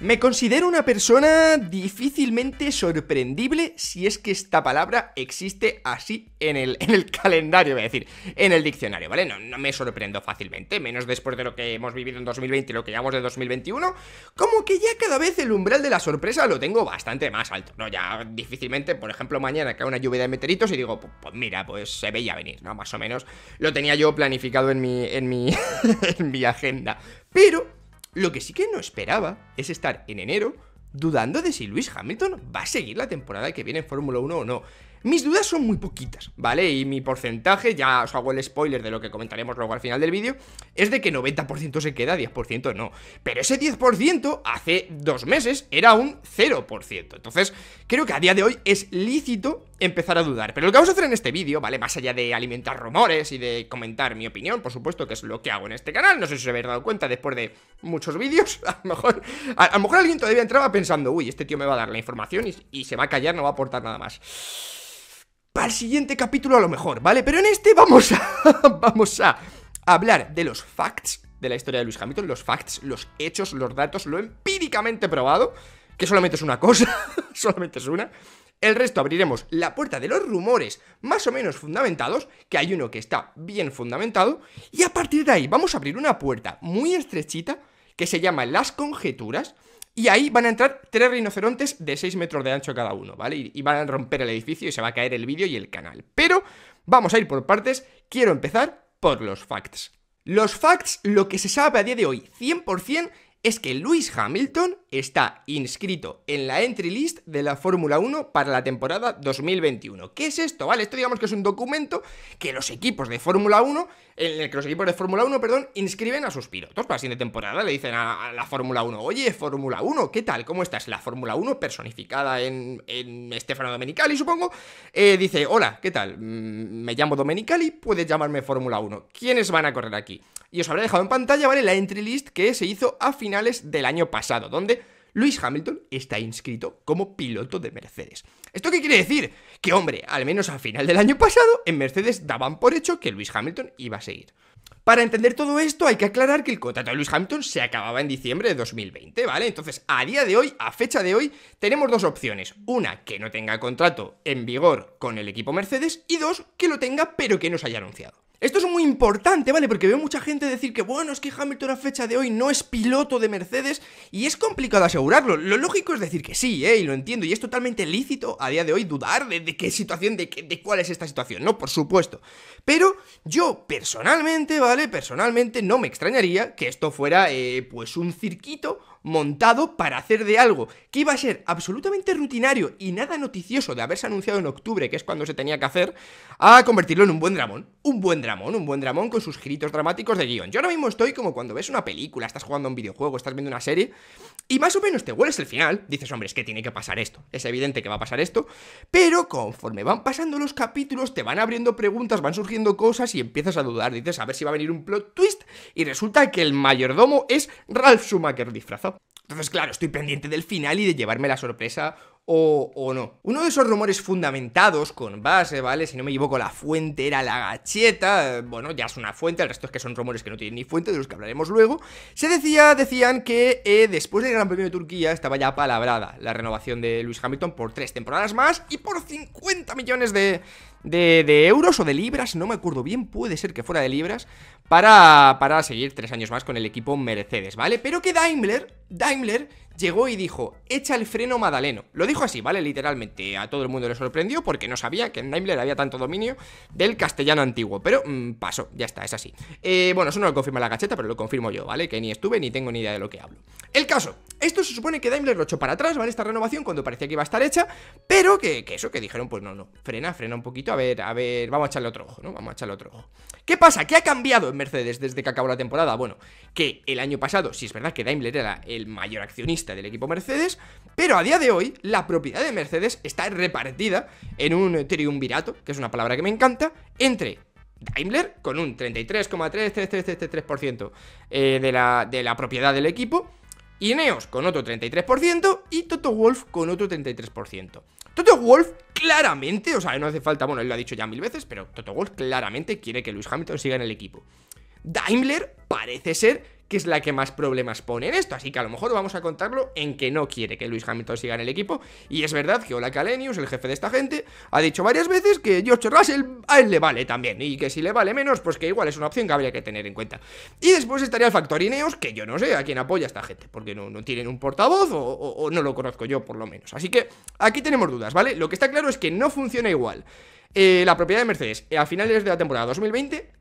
Me considero una persona difícilmente sorprendible si es que esta palabra existe así en el, en el calendario, voy a decir, en el diccionario, ¿vale? No, me sorprendo fácilmente, menos después de lo que hemos vivido en 2020 y lo que llevamos de 2021, como que ya cada vez el umbral de la sorpresa lo tengo bastante más alto, ¿no? Ya difícilmente, por ejemplo, mañana cae una lluvia de meteoritos y digo, pues, mira, pues se veía venir, ¿no? Más o menos lo tenía yo planificado en mi, en mi, en mi agenda, pero lo que sí que no esperaba es estar en enero dudando de si Luis Hamilton va a seguir la temporada que viene en Fórmula 1 o no. Mis dudas son muy poquitas, ¿vale? Y mi porcentaje, ya os hago el spoiler de lo que comentaremos luego al final del vídeo, es de que 90% se queda, 10% no. Pero ese 10% hace dos meses era un 0%. Entonces, creo que a día de hoy es lícito empezar a dudar. Pero lo que vamos a hacer en este vídeo, ¿vale? Más allá de alimentar rumores y de comentar mi opinión, por supuesto, que es lo que hago en este canal. No sé si os habéis dado cuenta después de muchos vídeos. A lo mejor, a, lo mejor alguien todavía entraba pensando, uy, este tío me va a dar la información y, y se va a callar, no va a aportar nada más para el siguiente capítulo a lo mejor, ¿vale? Pero en este vamos a, vamos a hablar de los facts de la historia de Luis Hamilton, los facts, los hechos, los datos, lo empíricamente probado, que solamente es una cosa, solamente es una. El resto abriremos la puerta de los rumores más o menos fundamentados, que hay uno que está bien fundamentado, y a partir de ahí vamos a abrir una puerta muy estrechita que se llama las conjeturas, y ahí van a entrar tres rinocerontes de 6 metros de ancho cada uno, ¿vale? Y, van a romper el edificio y se va a caer el vídeo y el canal. Pero vamos a ir por partes. Quiero empezar por los facts. Los facts, lo que se sabe a día de hoy, 100%, es que Lewis Hamilton está inscrito en la entry list de la Fórmula 1 para la temporada 2021. ¿Qué es esto? Vale, esto digamos que es un documento que los equipos de Fórmula 1, en el que los equipos de Fórmula 1, perdón, inscriben a sus pilotos para la siguiente temporada. Le dicen a, la Fórmula 1, oye, Fórmula 1, ¿qué tal? ¿Cómo estás? La Fórmula 1, personificada en, Estefano Domenicali, supongo, eh, dice, hola, ¿qué tal? Mm, me llamo Domenicali, puedes llamarme Fórmula 1. ¿Quiénes van a correr aquí? Y os habré dejado en pantalla, ¿vale? La entry list que se hizo a finales del año pasado, donde Luis Hamilton está inscrito como piloto de Mercedes. ¿Esto qué quiere decir? Que hombre, al menos a final del año pasado, en Mercedes daban por hecho que Luis Hamilton iba a seguir. Para entender todo esto hay que aclarar que el contrato de Luis Hamilton se acababa en diciembre de 2020, ¿vale? Entonces, a día de hoy, a fecha de hoy, tenemos dos opciones. Una, que no tenga contrato en vigor con el equipo Mercedes y dos, que lo tenga pero que no se haya anunciado. Esto es muy importante, ¿vale? Porque veo mucha gente decir que, bueno, es que Hamilton a fecha de hoy no es piloto de Mercedes y es complicado asegurarlo. Lo lógico es decir que sí, ¿eh? Y lo entiendo, y es totalmente lícito a día de hoy dudar de, qué situación, de, qué, cuál es esta situación, ¿no? Por supuesto. Pero yo personalmente, ¿vale? Personalmente no me extrañaría que esto fuera, eh, pues, un cirquito montado para hacer de algo que iba a ser absolutamente rutinario y nada noticioso de haberse anunciado en octubre, que es cuando se tenía que hacer, a convertirlo en un buen dramón. Un buen dramón, un buen dramón con sus gritos dramáticos de guión. Yo ahora mismo estoy como cuando ves una película, estás jugando a un videojuego, estás viendo una serie, y más o menos te hueles el final, dices, hombre, es que tiene que pasar esto, es evidente que va a pasar esto, pero conforme van pasando los capítulos, te van abriendo preguntas, van surgiendo cosas y empiezas a dudar, dices, a ver si va a venir un plot twist, y resulta que el mayordomo es Ralph Schumacher disfrazado. Entonces, claro, estoy pendiente del final y de llevarme la sorpresa o, no. Uno de esos rumores fundamentados con base, ¿vale? Si no me equivoco, la fuente era la gacheta. Bueno, ya es una fuente, el resto es que son rumores que no tienen ni fuente, de los que hablaremos luego. Se decía, decían que eh, después del Gran Premio de Turquía estaba ya palabrada la renovación de Lewis Hamilton por tres temporadas más y por 50 millones de, de, de, euros o de libras, no me acuerdo bien, puede ser que fuera de libras, para, para seguir tres años más con el equipo Mercedes, ¿vale? Pero que Daimler, Daimler llegó y dijo, echa el freno Madaleno. Lo dijo así, ¿vale? Literalmente a todo el mundo le sorprendió porque no sabía que en Daimler había tanto dominio del castellano antiguo. Pero mm, pasó, ya está, es así. Eh, bueno, eso no lo confirma la cacheta pero lo confirmo yo, ¿vale? Que ni estuve ni tengo ni idea de lo que hablo. El caso, esto se supone que Daimler lo echó para atrás, ¿vale? Esta renovación cuando parecía que iba a estar hecha, pero que, eso, que dijeron, pues no, no, frena, frena un poquito, a ver, a ver, vamos a echarle otro ojo, ¿no? Vamos a echarle otro ojo. ¿Qué pasa? ¿Qué ha cambiado en Mercedes desde que acabó la temporada? Bueno, que el año pasado, si es verdad que Daimler era el mayor accionista, del equipo Mercedes, pero a día de hoy la propiedad de Mercedes está repartida en un triunvirato, que es una palabra que me encanta, entre Daimler, con un 33,3333% eh, de, la, de la propiedad del equipo, y Neos con otro 33% y Toto Wolf con otro 33%. Toto Wolf claramente, o sea, no hace falta, bueno, él lo ha dicho ya mil veces, pero Toto Wolf claramente quiere que Luis Hamilton siga en el equipo. Daimler parece ser que es la que más problemas pone en esto. Así que a lo mejor vamos a contarlo en que no quiere que Luis Hamilton siga en el equipo. Y es verdad que Ola Calenius, el jefe de esta gente, ha dicho varias veces que George Russell a él le vale también. Y que si le vale menos, pues que igual es una opción que habría que tener en cuenta. Y después estaría el factor Ineos, que yo no sé a quién apoya esta gente, porque no, tienen un portavoz o, no lo conozco yo por lo menos. Así que aquí tenemos dudas, ¿vale? Lo que está claro es que no funciona igual. Eh, la propiedad de Mercedes eh, a finales de la temporada 2020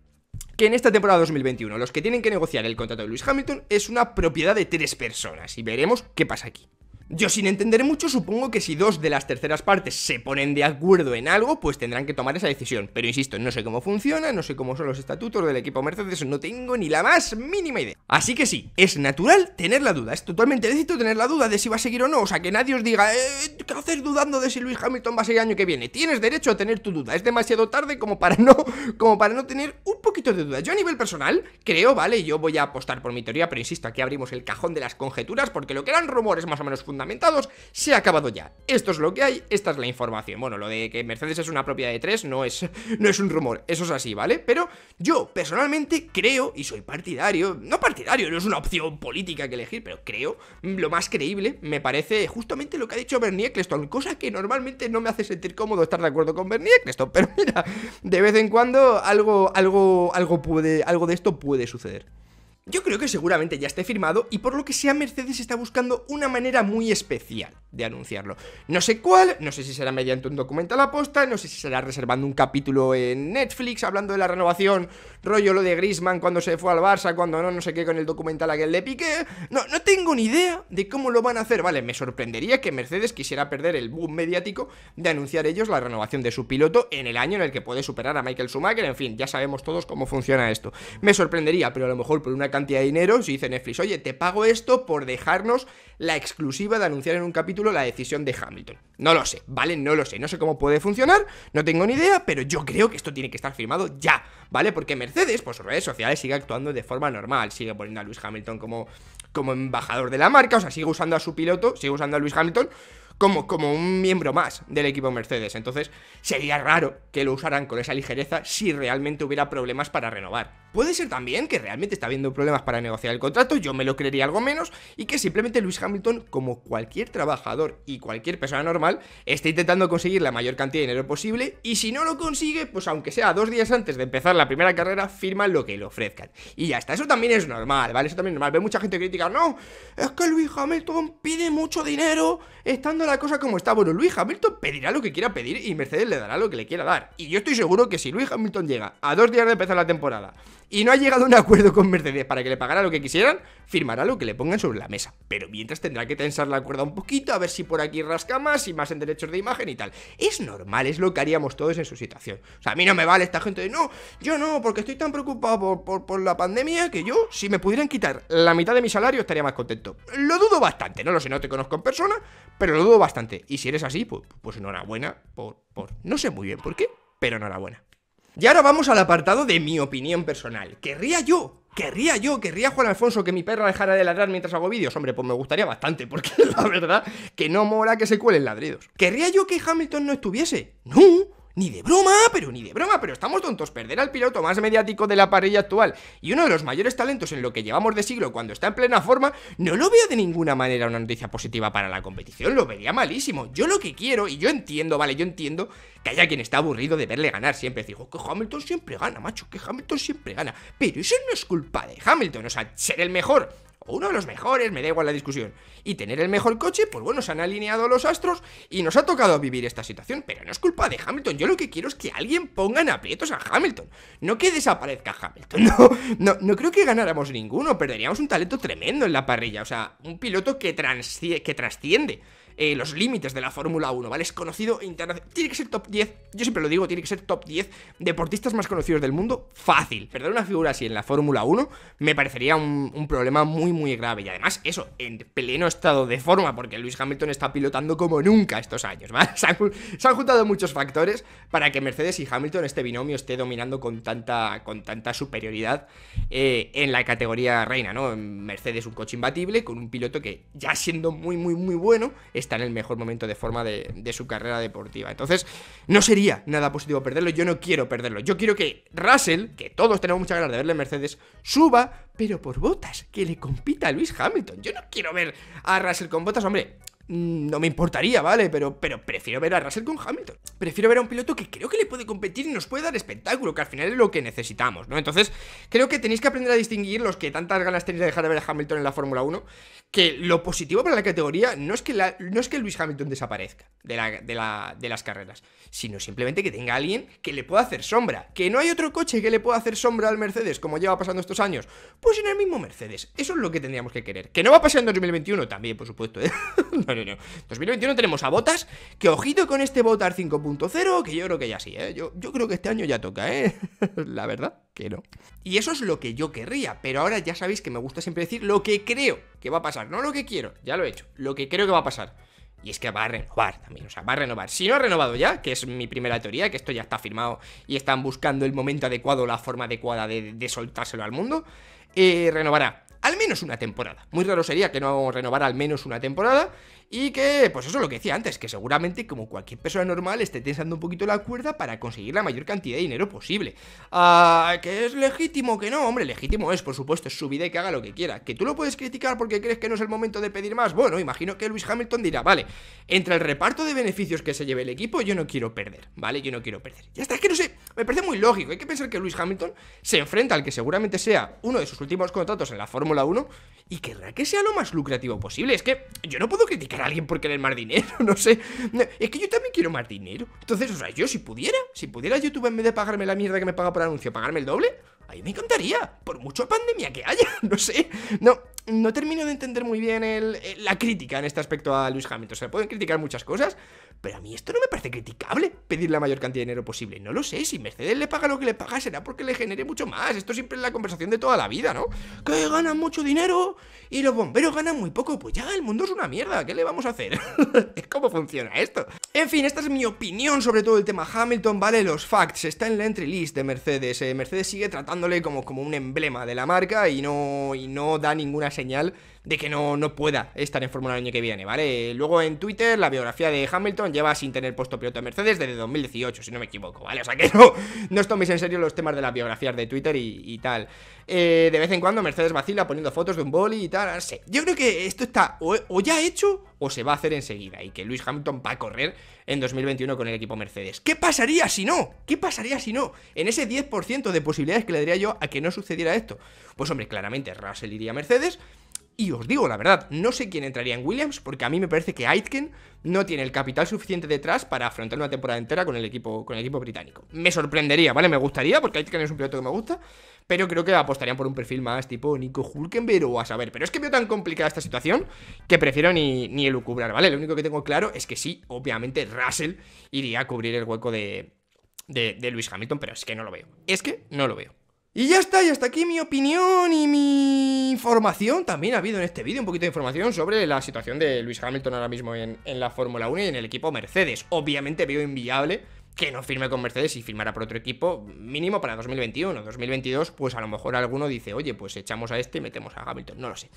que en esta temporada 2021 los que tienen que negociar el contrato de Lewis Hamilton es una propiedad de tres personas y veremos qué pasa aquí. Yo sin entender mucho supongo que si dos de las terceras partes se ponen de acuerdo en algo, pues tendrán que tomar esa decisión. Pero insisto, no sé cómo funciona, no sé cómo son los estatutos del equipo Mercedes, no tengo ni la más mínima idea. Así que sí, es natural tener la duda, es totalmente lícito tener la duda de si va a seguir o no, o sea, que nadie os diga, eh, ¿qué haces dudando de si Luis Hamilton va a seguir el año que viene? Tienes derecho a tener tu duda, es demasiado tarde como para no, como para no tener un poquito de duda. Yo a nivel personal creo, vale, yo voy a apostar por mi teoría, pero insisto, aquí abrimos el cajón de las conjeturas porque lo que eran rumores más o menos fundamentales se ha acabado ya. Esto es lo que hay, esta es la información. Bueno, lo de que Mercedes es una propiedad de tres no es, no es un rumor, eso es así, ¿vale? Pero yo personalmente creo, y soy partidario, no partidario, no es una opción política que elegir, pero creo, lo más creíble me parece justamente lo que ha dicho Bernie Eccleston, cosa que normalmente no me hace sentir cómodo estar de acuerdo con Bernie Eccleston, pero mira, de vez en cuando algo, algo, algo, puede, algo de esto puede suceder. Yo creo que seguramente ya esté firmado y por lo que sea Mercedes está buscando una manera muy especial de anunciarlo. No sé cuál, no sé si será mediante un documental a la posta, no sé si será reservando un capítulo en Netflix hablando de la renovación, rollo lo de Griezmann cuando se fue al Barça, cuando no, no sé qué con el documental aquel de Piqué. No, no tengo ni idea de cómo lo van a hacer. Vale, me sorprendería que Mercedes quisiera perder el boom mediático de anunciar ellos la renovación de su piloto en el año en el que puede superar a Michael Schumacher. En fin, ya sabemos todos cómo funciona esto. Me sorprendería, pero a lo mejor por una cantidad de dinero, si dice Netflix, oye, te pago esto por dejarnos la exclusiva de anunciar en un capítulo la decisión de Hamilton. No lo sé, ¿vale? No lo sé, no sé cómo puede funcionar, no tengo ni idea, pero yo creo que esto tiene que estar firmado ya, ¿vale? Porque Mercedes, por sus redes sociales, sigue actuando de forma normal, sigue poniendo a Luis Hamilton como, como embajador de la marca, o sea, sigue usando a su piloto, sigue usando a Luis Hamilton como, como, un miembro más del equipo Mercedes. Entonces, sería raro que lo usaran con esa ligereza si realmente hubiera problemas para renovar. Puede ser también que realmente está habiendo problemas para negociar el contrato, yo me lo creería algo menos, y que simplemente Luis Hamilton, como cualquier trabajador y cualquier persona normal, esté intentando conseguir la mayor cantidad de dinero posible, y si no lo consigue, pues aunque sea dos días antes de empezar la primera carrera, Firma lo que le ofrezcan. Y ya está, eso también es normal, ¿vale? Eso también es normal. Ve mucha gente crítica, no, es que Luis Hamilton pide mucho dinero estando la cosa como está. Bueno, Luis Hamilton pedirá lo que quiera pedir y Mercedes le dará lo que le quiera dar. Y yo estoy seguro que si Luis Hamilton llega a dos días de empezar la temporada, y no ha llegado a un acuerdo con Mercedes para que le pagara lo que quisieran, firmará lo que le pongan sobre la mesa. Pero mientras tendrá que tensar la cuerda un poquito, a ver si por aquí rasca más y más en derechos de imagen y tal. Es normal, es lo que haríamos todos en su situación. O sea, a mí no me vale esta gente de no, yo no, porque estoy tan preocupado por, por, la pandemia que yo, si me pudieran quitar la mitad de mi salario, estaría más contento. Lo dudo bastante, no lo sé, no te conozco en persona, pero lo dudo bastante. Y si eres así, pues, pues enhorabuena por, por... No sé muy bien por qué, pero enhorabuena. Y ahora vamos al apartado de mi opinión personal. Querría yo, querría yo, querría Juan Alfonso que mi perra dejara de ladrar mientras hago vídeos. Hombre, pues me gustaría bastante, porque la verdad que no mora que se cuelen ladridos. Querría yo que Hamilton no estuviese. No. Ni de broma, pero ni de broma, pero estamos tontos. Perder al piloto más mediático de la parrilla actual y uno de los mayores talentos en lo que llevamos de siglo cuando está en plena forma, no lo veo de ninguna manera una noticia positiva para la competición, lo vería malísimo. Yo lo que quiero, y yo entiendo, vale, yo entiendo que haya quien está aburrido de verle ganar siempre. Digo, que Hamilton siempre gana, macho, que Hamilton siempre gana. Pero eso no es culpa de Hamilton, o sea, ser el mejor o uno de los mejores, me da igual la discusión. Y tener el mejor coche, pues bueno, se han alineado los astros y nos ha tocado vivir esta situación. Pero no es culpa de Hamilton, yo lo que quiero es que alguien ponga en aprietos a Hamilton. No que desaparezca Hamilton, no, no, creo que ganáramos ninguno, perderíamos un talento tremendo en la parrilla. O sea, un piloto que, que trasciende eh, los límites de la Fórmula 1, ¿vale? Es conocido internacional. Tiene que ser top 10, yo siempre lo digo, tiene que ser top 10 deportistas más conocidos del mundo, fácil. Perder una figura así en la Fórmula 1 me parecería un, problema muy, muy grave. Y además, eso, en pleno estado de forma, porque Luis Hamilton está pilotando como nunca estos años, ¿vale? Se han, juntado muchos factores para que Mercedes y Hamilton, este binomio, esté dominando con tanta, con tanta superioridad eh, en la categoría reina, ¿no? Mercedes un coche imbatible, con un piloto que ya siendo muy, muy, muy bueno, está en el mejor momento de forma de, su carrera deportiva. Entonces, no sería nada positivo perderlo. Yo no quiero perderlo. Yo quiero que Russell, que todos tenemos mucha ganas de verle en Mercedes, suba, pero por botas, que le compita a Luis Hamilton. Yo no quiero ver a Russell con botas, hombre. Mm, no me importaría, ¿vale? Pero, pero prefiero ver a Russell con Hamilton. Prefiero ver a un piloto que creo que le puede competir y nos puede dar espectáculo, que al final es lo que necesitamos, ¿no? Entonces, creo que tenéis que aprender a distinguir los que tantas ganas tenéis de dejar de ver a Hamilton en la Fórmula 1, que lo positivo para la categoría no es que, no es que Luis Hamilton desaparezca de, las carreras, sino simplemente que tenga alguien que le pueda hacer sombra, que no hay otro coche que le pueda hacer sombra al Mercedes, como lleva pasando estos años, pues en el mismo Mercedes. Eso es lo que tendríamos que querer. Que no va a pasar en 2021 también, por supuesto, ¿eh? 2021. tenemos a Botas, que ojito con este Botas 5.0, que yo creo que ya sí, ¿eh? Yo, yo creo que este año ya toca, ¿eh? La verdad que no. Y eso es lo que yo querría, pero ahora ya sabéis que me gusta siempre decir lo que creo que va a pasar, no lo que quiero, ya lo he hecho, lo que creo que va a pasar. Y es que va a renovar también, o sea, va a renovar. Si no ha renovado ya, que es mi primera teoría, que esto ya está firmado y están buscando el momento adecuado, la forma adecuada de, soltárselo al mundo, eh, renovará al menos una temporada. Muy raro sería que no renovara al menos una temporada y que, pues eso es lo que decía antes, que seguramente como cualquier persona normal esté tensando un poquito la cuerda para conseguir la mayor cantidad de dinero posible. Ah, que es legítimo, que no, hombre, legítimo es, por supuesto, es su vida y que haga lo que quiera. Que tú lo puedes criticar porque crees que no es el momento de pedir más. Bueno, imagino que Luis Hamilton dirá, vale, entre el reparto de beneficios que se lleve el equipo, yo no quiero perder, ¿vale? Yo no quiero perder. Ya está, es que no sé, me parece muy lógico. Hay que pensar que Luis Hamilton se enfrenta al que seguramente sea uno de sus últimos contratos en la Fórmula 1 y querrá que sea lo más lucrativo posible. Es que yo no puedo criticar alguien por querer más dinero, no sé. es que yo también quiero más dinero. Entonces, o sea, yo si pudiera, si pudiera YouTube en vez de pagarme la mierda que me paga por anuncio, pagarme el doble, ahí me encantaría. Por mucho pandemia que haya, no sé. No, no termino de entender muy bien eh, la crítica en este aspecto a Luis Hamilton. O sea, pueden criticar muchas cosas, pero a mí esto no me parece criticable, pedir la mayor cantidad de dinero posible. No lo sé, si Mercedes le paga lo que le paga será porque le genere mucho más. Esto siempre es la conversación de toda la vida, ¿no? Que ganan mucho dinero y los bomberos ganan muy poco. Pues ya, el mundo es una mierda, ¿qué le vamos a hacer? es como funciona esto. En fin, esta es mi opinión sobre todo el tema Hamilton, ¿vale? Los facts, está en la entry list de Mercedes. Eh. Mercedes sigue tratándole como, como un emblema de la marca y no, y no da ninguna señal de que no, no pueda estar en Fórmula el año que viene, ¿vale? Luego en Twitter, la biografía de Hamilton lleva sin tener puesto piloto de Mercedes desde 2018, si no me equivoco, ¿vale? O sea que no, no os toméis en serio los temas de las biografías de Twitter y, tal. Eh, de vez en cuando Mercedes vacila poniendo fotos de un boli y tal, no sé. Yo creo que esto está o, ya hecho o se va a hacer enseguida y que Luis Hamilton va a correr en 2021 con el equipo Mercedes. ¿Qué pasaría si no? ¿Qué pasaría si no? En ese 10% de posibilidades que le daría yo a que no sucediera esto. Pues hombre, claramente Russell iría a Mercedes, y os digo la verdad, no sé quién entraría en Williams, porque a mí me parece que Aitken no tiene el capital suficiente detrás para afrontar una temporada entera con el equipo, con el equipo británico. Me sorprendería, ¿vale? Me gustaría, porque Aitken es un piloto que me gusta, pero creo que apostarían por un perfil más tipo Nico Hulkenberg o a saber. Pero es que veo tan complicada esta situación que prefiero ni, ni elucubrar, ¿vale? Lo único que tengo claro es que sí, obviamente Russell iría a cubrir el hueco de, de, de Luis Hamilton, pero es que no lo veo. Es que no lo veo. Y ya está, y hasta aquí mi opinión y mi información. También ha habido en este vídeo un poquito de información sobre la situación de Luis Hamilton ahora mismo en, en la Fórmula 1 y en el equipo Mercedes. Obviamente veo inviable que no firme con Mercedes y firmará por otro equipo mínimo para 2021. o 2022, pues a lo mejor alguno dice, oye, pues echamos a este y metemos a Hamilton. No lo sé.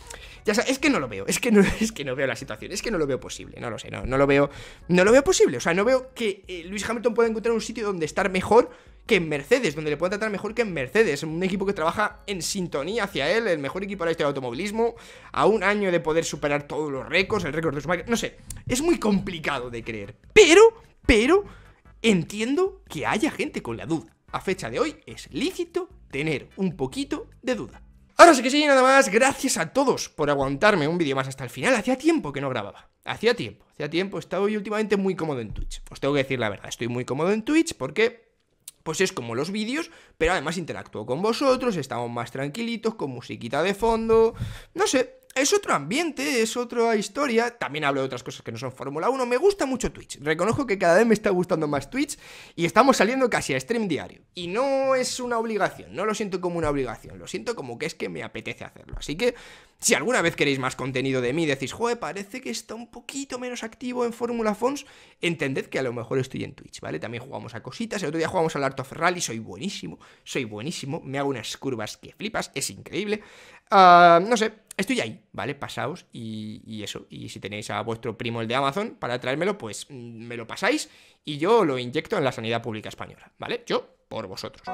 Ya es que no lo veo, es que no, es que no veo la situación, es que no lo veo posible, no lo sé, no, no lo veo. No lo veo posible. O sea, no veo que eh, Luis Hamilton pueda encontrar un sitio donde estar mejor que en Mercedes, donde le pueda tratar mejor que en Mercedes, un equipo que trabaja en sintonía hacia él, el mejor equipo de la historia de automovilismo, a un año de poder superar todos los récords, el récord de marca. no sé, es muy complicado de creer, pero, pero Entiendo que haya gente con la duda. A fecha de hoy es lícito tener un poquito de duda. Ahora sí que sí, nada más, gracias a todos por aguantarme un vídeo más hasta el final. Hacía tiempo que no grababa, hacía tiempo, hacía tiempo, estaba hoy últimamente muy cómodo en Twitch. Os tengo que decir la verdad, estoy muy cómodo en Twitch porque pues es como los vídeos, pero además interactúo con vosotros, estamos más tranquilitos, con musiquita de fondo, no sé, es otro ambiente, es otra historia. También hablo de otras cosas que no son Fórmula 1. Me gusta mucho Twitch. Reconozco que cada vez me está gustando más Twitch y estamos saliendo casi a stream diario. Y no es una obligación, no lo siento como una obligación, lo siento como que es que me apetece hacerlo. Así que si alguna vez queréis más contenido de mí, decís, joder, parece que está un poquito menos activo en Fórmula Fons, entended que a lo mejor estoy en Twitch, ¿vale? También jugamos a cositas, el otro día jugamos al Art of Rally, soy buenísimo, soy buenísimo, me hago unas curvas que flipas, es increíble. Ah, no sé, estoy ahí, ¿vale? Pasaos y, y, eso. Y si tenéis a vuestro primo el de Amazon para traérmelo, pues mm, me lo pasáis y yo lo inyecto en la sanidad pública española, ¿vale? Yo por vosotros.